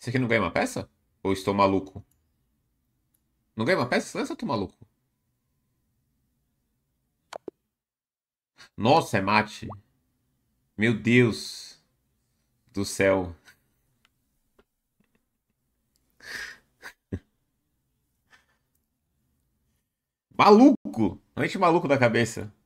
Isso aqui não ganha uma peça? Ou estou maluco? Não ganha uma peça? Lança, eu tô maluco. Nossa, é mate. Meu Deus do céu. Maluco! gente maluco da cabeça.